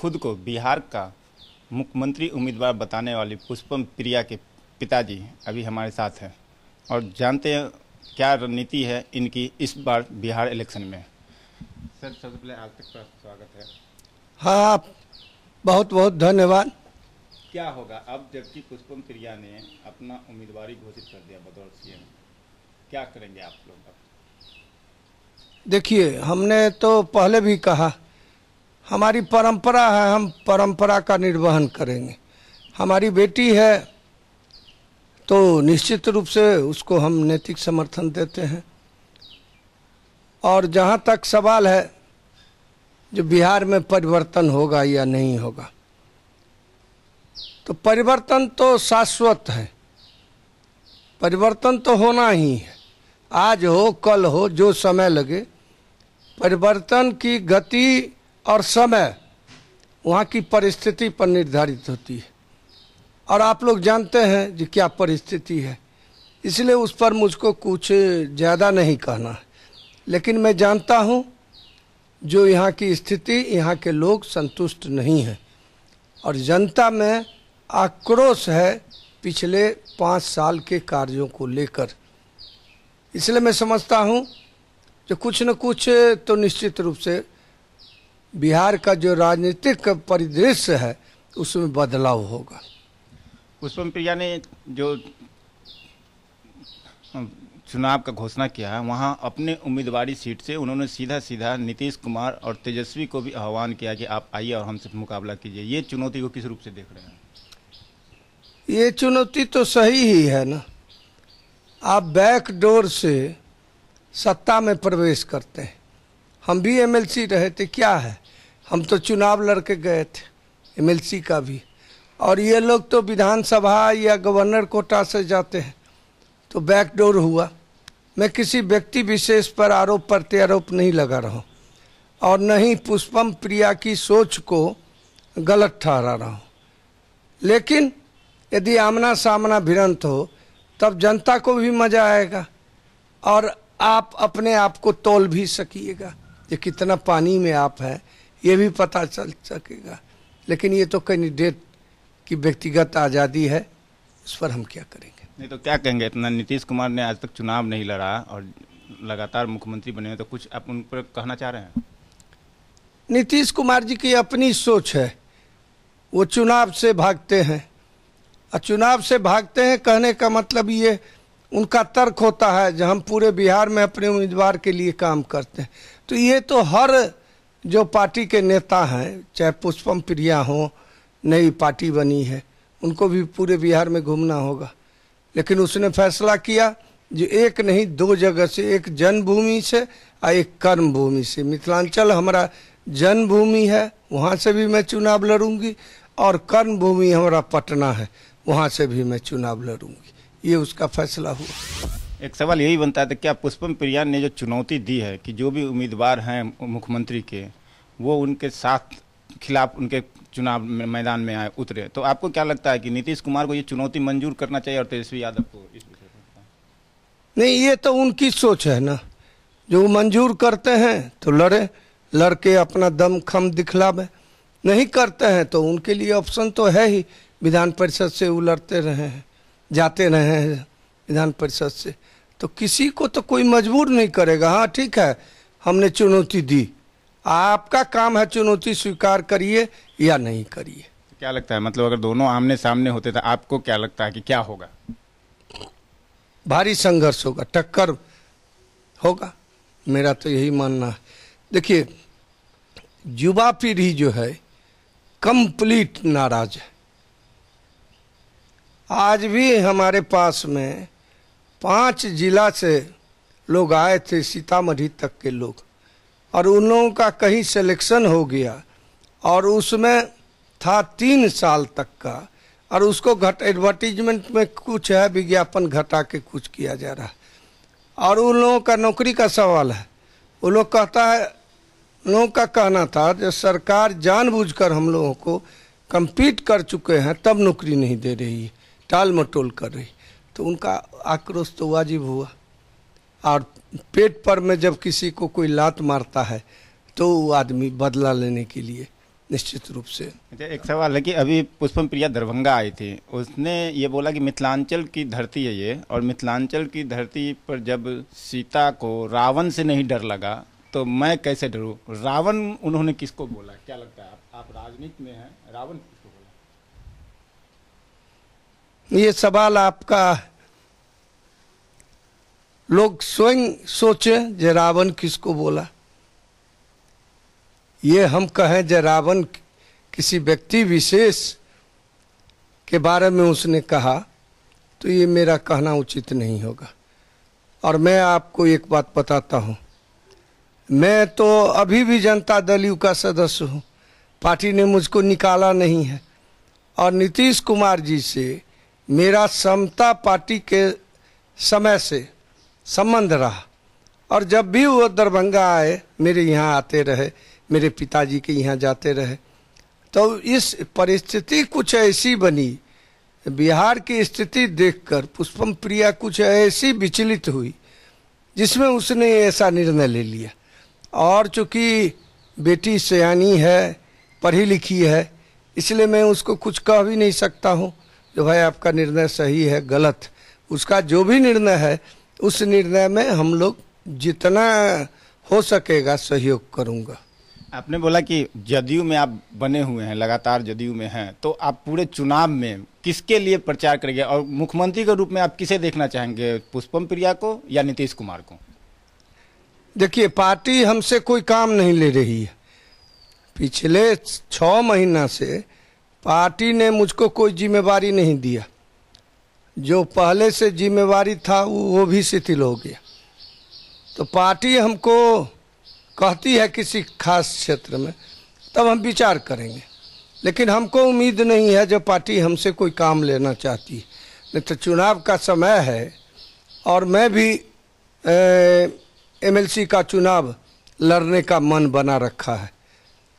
खुद को बिहार का मुख्यमंत्री उम्मीदवार बताने वाली पुष्पम प्रिया के पिताजी अभी हमारे साथ हैं और जानते हैं क्या रणनीति है इनकी इस बार बिहार इलेक्शन में सर सबसे पहले आज तक का स्वागत है हाँ बहुत बहुत धन्यवाद क्या होगा अब जबकि पुष्पम प्रिया ने अपना उम्मीदवार घोषित कर दिया बतौर सी क्या करेंगे आप लोग देखिए हमने तो पहले भी कहा हमारी परंपरा है हम परंपरा का निर्वहन करेंगे हमारी बेटी है तो निश्चित रूप से उसको हम नैतिक समर्थन देते हैं और जहाँ तक सवाल है जो बिहार में परिवर्तन होगा या नहीं होगा तो परिवर्तन तो शाश्वत है परिवर्तन तो होना ही है आज हो कल हो जो समय लगे परिवर्तन की गति और समय वहाँ की परिस्थिति पर निर्धारित होती है और आप लोग जानते हैं कि क्या परिस्थिति है इसलिए उस पर मुझको कुछ ज़्यादा नहीं कहना है लेकिन मैं जानता हूँ जो यहाँ की स्थिति यहाँ के लोग संतुष्ट नहीं हैं और जनता में आक्रोश है पिछले पाँच साल के कार्यों को लेकर इसलिए मैं समझता हूँ जो कुछ न कुछ तो निश्चित रूप से बिहार का जो राजनीतिक परिदृश्य है उसमें बदलाव होगा पुष्पम प्रिया ने जो हाँ, चुनाव का घोषणा किया है वहाँ अपने उम्मीदवारी सीट से उन्होंने सीधा सीधा नीतीश कुमार और तेजस्वी को भी आह्वान किया कि आप आइए और हमसे मुकाबला कीजिए ये चुनौती को किस रूप से देख रहे हैं ये चुनौती तो सही ही है ना आप बैकडोर से सत्ता में प्रवेश करते हैं हम भी एमएलसी रहे थे क्या है हम तो चुनाव लड़के गए थे एमएलसी का भी और ये लोग तो विधानसभा या गवर्नर कोटा से जाते हैं तो बैकडोर हुआ मैं किसी व्यक्ति विशेष पर आरोप प्रत्यारोप नहीं लगा रहा हूँ और न ही पुष्पम प्रिया की सोच को गलत ठहरा रहा हूँ लेकिन यदि आमना सामना भिड़ंत हो तब जनता को भी मज़ा आएगा और आप अपने आप को तोल भी सकिएगा ये कितना पानी में आप हैं ये भी पता चल सकेगा लेकिन ये तो कैंडिडेट की व्यक्तिगत आज़ादी है उस पर हम क्या करेंगे नहीं तो क्या कहेंगे इतना नीतीश कुमार ने आज तक चुनाव नहीं लड़ा और लगातार मुख्यमंत्री बने तो कुछ आप उन पर कहना चाह रहे हैं नीतीश कुमार जी की अपनी सोच है वो चुनाव से भागते हैं और चुनाव से भागते हैं कहने का मतलब ये उनका तर्क होता है जो हम पूरे बिहार में अपने उम्मीदवार के लिए काम करते हैं तो ये तो हर जो पार्टी के नेता हैं चाहे पुष्पम प्रिया हो नई पार्टी बनी है उनको भी पूरे बिहार में घूमना होगा लेकिन उसने फैसला किया जो एक नहीं दो जगह से एक जन्मभूमि से और एक कर्म भूमि से मिथिलांचल हमारा जन्मभूमि है वहाँ से भी मैं चुनाव लड़ूंगी और कर्म भूमि हमारा पटना है वहाँ से भी मैं चुनाव लड़ूंगी ये उसका फैसला हुआ एक सवाल यही बनता है क्या पुष्पम प्रिया ने जो चुनौती दी है कि जो भी उम्मीदवार हैं मुख्यमंत्री के वो उनके साथ खिलाफ उनके चुनाव मैदान में आए उतरे तो आपको क्या लगता है कि नीतीश कुमार को ये चुनौती मंजूर करना चाहिए और तेजस्वी यादव को इस नहीं ये तो उनकी सोच है ना जो मंजूर करते हैं तो लड़े लड़के अपना दम खम दिखलावे नहीं करते हैं तो उनके लिए ऑप्शन तो है ही विधान परिषद से वो लड़ते रहे हैं जाते रहे हैं विधान परिषद से तो किसी को तो कोई मजबूर नहीं करेगा हाँ ठीक है हमने चुनौती दी आपका काम है चुनौती स्वीकार करिए या नहीं करिए क्या लगता है मतलब अगर दोनों आमने सामने होते तो आपको क्या लगता है कि क्या होगा भारी संघर्ष होगा टक्कर होगा मेरा तो यही मानना है देखिए युवा पीढ़ी जो है कंप्लीट नाराज है आज भी हमारे पास में पांच जिला से लोग आए थे सीतामढ़ी तक के लोग और उन लोगों का कहीं सिलेक्शन हो गया और उसमें था तीन साल तक का और उसको घट एडवर्टीजमेंट में कुछ है विज्ञापन घटा के कुछ किया जा रहा है और उन लोगों का नौकरी का सवाल है वो लोग कहता है लोगों का कहना था जो सरकार जानबूझकर हम लोगों को कम्पीट कर चुके हैं तब नौकरी नहीं दे रही है टाल मटोल कर रही तो उनका आक्रोश तो वाजिब हुआ और पेट पर में जब किसी को कोई लात मारता है तो वो आदमी बदला लेने के लिए निश्चित रूप से अच्छा, एक सवाल है कि अभी पुष्पम प्रिया दरभंगा आई थी उसने ये बोला कि मिथिलांचल की धरती है ये और मिथिलांचल की धरती पर जब सीता को रावण से नहीं डर लगा तो मैं कैसे डरूँ रावण उन्होंने किसको बोला क्या लगता है आप, आप राजनीति में हैं रावण किसको बोला ये सवाल आपका लोग स्वयं सोचे जे रावण किसको बोला ये हम कहें जे रावण किसी व्यक्ति विशेष के बारे में उसने कहा तो ये मेरा कहना उचित नहीं होगा और मैं आपको एक बात बताता हूँ मैं तो अभी भी जनता दल यू का सदस्य हूँ पार्टी ने मुझको निकाला नहीं है और नीतीश कुमार जी से मेरा समता पार्टी के समय से संबंध रहा और जब भी वो दरभंगा आए मेरे यहाँ आते रहे मेरे पिताजी के यहाँ जाते रहे तो इस परिस्थिति कुछ ऐसी बनी बिहार की स्थिति देखकर पुष्पम प्रिया कुछ ऐसी विचलित हुई जिसमें उसने ऐसा निर्णय ले लिया और चूँकि बेटी सयानी है पढ़ी लिखी है इसलिए मैं उसको कुछ कह भी नहीं सकता हूँ जो भाई आपका निर्णय सही है गलत उसका जो भी निर्णय है उस निर्णय में हम लोग जितना हो सकेगा सहयोग करूंगा आपने बोला कि जदयू में आप बने हुए हैं लगातार जदयू में हैं तो आप पूरे चुनाव में किसके लिए प्रचार करेंगे और मुख्यमंत्री के रूप में आप किसे देखना चाहेंगे पुष्पम प्रिया को या नीतीश कुमार को देखिए पार्टी हमसे कोई काम नहीं ले रही है पिछले छ महीना से पार्टी ने मुझको कोई जिम्मेवारी नहीं दिया जो पहले से जिम्मेवारी था वो वो भी शिथिल हो गया तो पार्टी हमको कहती है किसी खास क्षेत्र में तब हम विचार करेंगे लेकिन हमको उम्मीद नहीं है जो पार्टी हमसे कोई काम लेना चाहती है नहीं तो चुनाव का समय है और मैं भी एमएलसी का चुनाव लड़ने का मन बना रखा है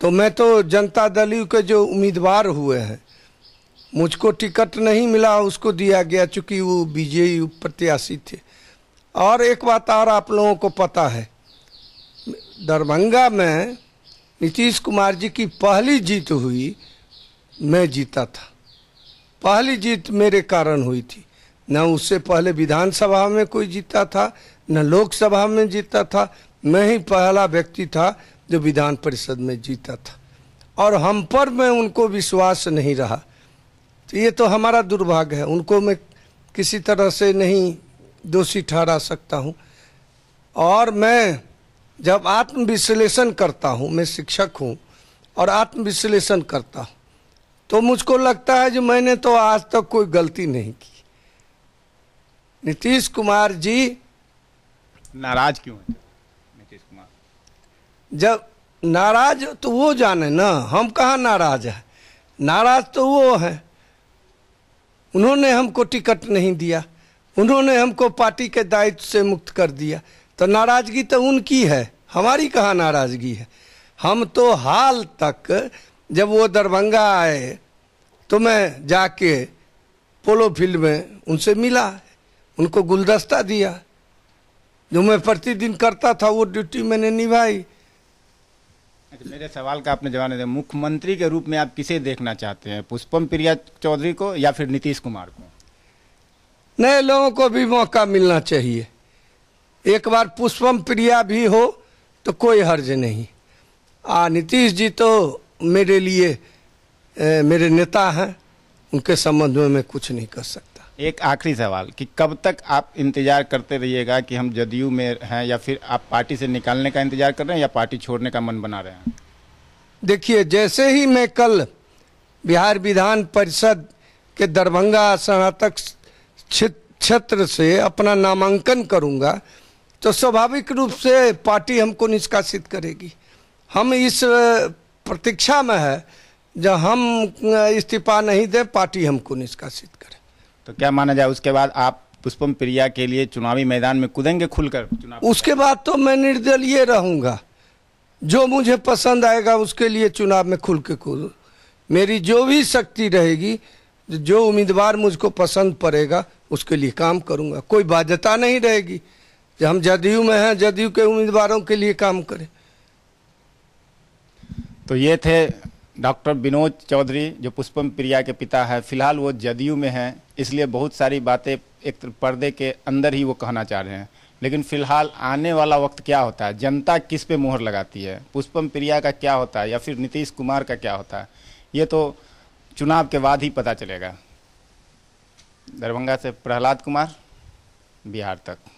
तो मैं तो जनता दल के जो उम्मीदवार हुए हैं मुझको टिकट नहीं मिला उसको दिया गया चूंकि वो बीजेपी प्रत्याशी थे और एक बात और आप लोगों को पता है दरभंगा में नीतीश कुमार जी की पहली जीत हुई मैं जीता था पहली जीत मेरे कारण हुई थी न उससे पहले विधानसभा में कोई जीता था न लोकसभा में जीता था मैं ही पहला व्यक्ति था जो विधान परिषद में जीता था और हम पर मैं उनको विश्वास नहीं रहा तो ये तो हमारा दुर्भाग्य है उनको मैं किसी तरह से नहीं दोषी ठहरा सकता हूँ और मैं जब आत्मविश्लेषण करता हूँ मैं शिक्षक हूँ और आत्मविश्लेषण करता हूँ तो मुझको लगता है जो मैंने तो आज तक कोई गलती नहीं की नीतीश कुमार जी नाराज क्यों है नीतीश कुमार जब नाराज तो वो जाने ना हम कहाँ नाराज है नाराज तो वो है उन्होंने हमको टिकट नहीं दिया उन्होंने हमको पार्टी के दायित्व से मुक्त कर दिया तो नाराज़गी तो उनकी है हमारी कहाँ नाराज़गी है हम तो हाल तक जब वो दरभंगा आए तो मैं जाके पोलो फील्ड में उनसे मिला उनको गुलदस्ता दिया जो मैं प्रतिदिन करता था वो ड्यूटी मैंने निभाई अच्छा मेरे सवाल का आपने जवाब दिया मुख्यमंत्री के रूप में आप किसे देखना चाहते हैं पुष्पम प्रिया चौधरी को या फिर नीतीश कुमार को नए लोगों को भी मौका मिलना चाहिए एक बार पुष्पम प्रिया भी हो तो कोई हर्ज नहीं आ नीतीश जी तो मेरे लिए ए, मेरे नेता हैं उनके संबंध में मैं कुछ नहीं कर सकता एक आखिरी सवाल कि कब तक आप इंतजार करते रहिएगा कि हम जदयू में हैं या फिर आप पार्टी से निकालने का इंतजार कर रहे हैं या पार्टी छोड़ने का मन बना रहे हैं देखिए जैसे ही मैं कल बिहार विधान परिषद के दरभंगा स्नातक क्षेत्र से अपना नामांकन करूंगा तो स्वाभाविक रूप से पार्टी हमको निष्कासित करेगी हम इस प्रतीक्षा में है जब हम इस्तीफा नहीं दें पार्टी हमको निष्कासित करे तो क्या माना जाए उसके बाद आप पुष्पम प्रिया के लिए चुनावी मैदान में कूदेंगे खुलकर चुनाव उसके बाद तो मैं निर्दलीय रहूंगा जो मुझे पसंद आएगा उसके लिए चुनाव में खुल के कूदू मेरी जो भी शक्ति रहेगी जो उम्मीदवार मुझको पसंद पड़ेगा उसके लिए काम करूंगा कोई बाध्यता नहीं रहेगी जो हम जदयू में हैं जदयू के उम्मीदवारों के लिए काम करें तो ये थे डॉक्टर विनोद चौधरी जो पुष्पम प्रिया के पिता है फिलहाल वो जदयू में हैं इसलिए बहुत सारी बातें एक पर्दे के अंदर ही वो कहना चाह रहे हैं लेकिन फिलहाल आने वाला वक्त क्या होता है जनता किस पे मोहर लगाती है पुष्पम प्रिया का क्या होता है या फिर नीतीश कुमार का क्या होता है ये तो चुनाव के बाद ही पता चलेगा दरभंगा से प्रहलाद कुमार बिहार तक